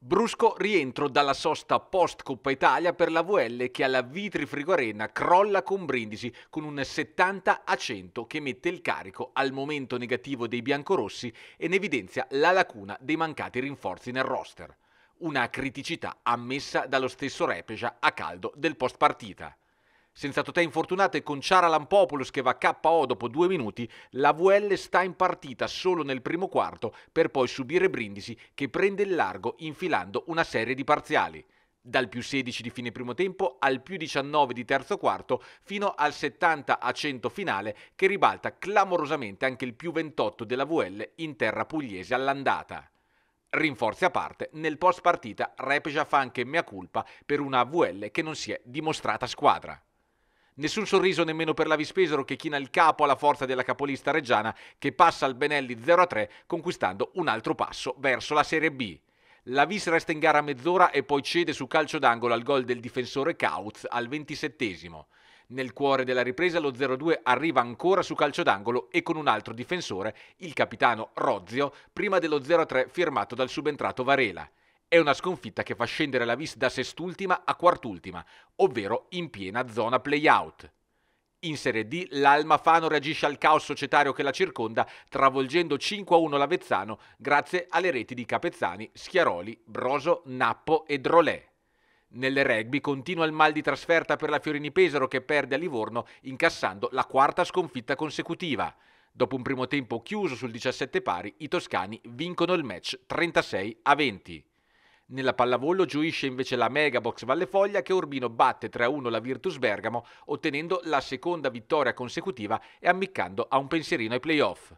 Brusco rientro dalla sosta post Coppa Italia per la VL che alla Vitri Frigo Arena crolla con Brindisi con un 70 a 100 che mette il carico al momento negativo dei biancorossi e ne evidenzia la lacuna dei mancati rinforzi nel roster. Una criticità ammessa dallo stesso Repeja a caldo del post partita. Senza Totè infortunato e con Ciara Lampopoulos che va KO dopo due minuti, la VL sta in partita solo nel primo quarto per poi subire Brindisi che prende il largo infilando una serie di parziali dal più 16 di fine primo tempo al più 19 di terzo quarto fino al 70 a 100 finale che ribalta clamorosamente anche il più 28 della VL in terra pugliese all'andata. Rinforzi a parte, nel post partita Repeja fa anche mea culpa per una VL che non si è dimostrata squadra. Nessun sorriso nemmeno per la Vispesaro che china il capo alla forza della capolista reggiana che passa al Benelli 0-3 conquistando un altro passo verso la Serie B. La Vis resta in gara mezz'ora e poi cede su calcio d'angolo al gol del difensore Kautz al 27 Nel cuore della ripresa lo 0-2 arriva ancora su calcio d'angolo e con un altro difensore, il capitano Rozio, prima dello 0-3 firmato dal subentrato Varela. È una sconfitta che fa scendere la Vis da sest'ultima a quartultima, ovvero in piena zona play-out. In Serie D l'Almafano reagisce al caos societario che la circonda, travolgendo 5-1 l'Avezzano grazie alle reti di Capezzani, Schiaroli, Broso, Nappo e Drolè. Nelle rugby continua il mal di trasferta per la Fiorini Pesaro che perde a Livorno incassando la quarta sconfitta consecutiva. Dopo un primo tempo chiuso sul 17 pari, i toscani vincono il match 36 a 20. Nella pallavolo gioisce invece la Megabox Valle Foglia che Urbino batte 3-1 la Virtus Bergamo, ottenendo la seconda vittoria consecutiva e ammiccando a un pensierino ai playoff.